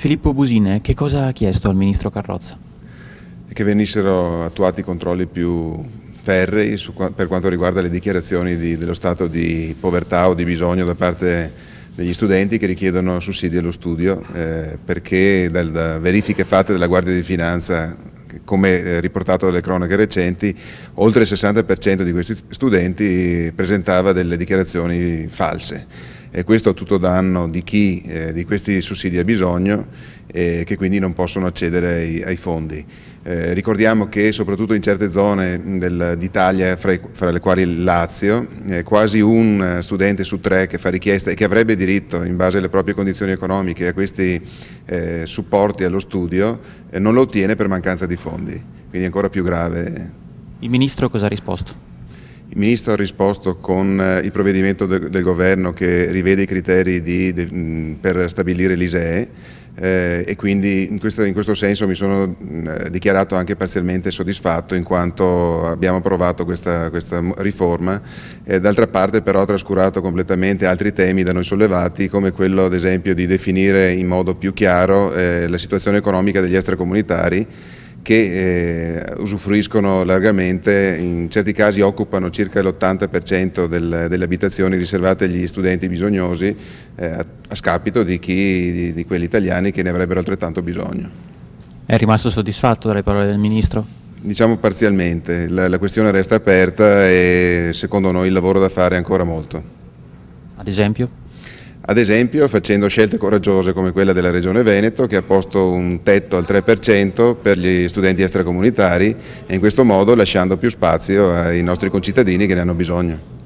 Filippo Busine, che cosa ha chiesto al ministro Carrozza? Che venissero attuati controlli più ferrei su, per quanto riguarda le dichiarazioni di, dello stato di povertà o di bisogno da parte degli studenti che richiedono sussidi allo studio, eh, perché dal, da verifiche fatte dalla Guardia di Finanza come eh, riportato dalle cronache recenti, oltre il 60% di questi studenti presentava delle dichiarazioni false e questo a tutto danno di chi eh, di questi sussidi ha bisogno e eh, che quindi non possono accedere ai, ai fondi. Eh, ricordiamo che soprattutto in certe zone d'Italia, fra, fra, le quali il Lazio, eh, quasi un eh, studente su tre che fa richiesta e che avrebbe diritto in base alle proprie condizioni economiche a questi eh, supporti allo studio eh, non lo ottiene per mancanza di fondi, quindi è ancora più grave. Il Ministro cosa ha risposto? Il Ministro ha risposto con eh, il provvedimento del Governo che rivede i criteri di, de, per stabilire l'ISEE eh, e quindi in questo, in questo, senso mi sono dichiarato anche parzialmente soddisfatto in quanto abbiamo approvato questa, questa riforma. Eh, D'altra parte però ha trascurato completamente altri temi da noi sollevati come quello ad esempio di definire in modo più chiaro eh, la situazione economica degli extracomunitari che eh, usufruiscono largamente, in certi casi occupano circa l'80% del, delle abitazioni riservate agli studenti bisognosi, eh, a, a, scapito di, chi, di, di quelli italiani che ne avrebbero altrettanto bisogno. È rimasto soddisfatto dalle parole del Ministro? Diciamo parzialmente, la, la, questione resta aperta e secondo noi il lavoro da fare è ancora molto. Ad esempio? ad esempio facendo scelte coraggiose come quella della Regione Veneto che ha posto un tetto al 3% per gli studenti extracomunitari e in questo modo lasciando più spazio ai nostri concittadini che ne hanno bisogno.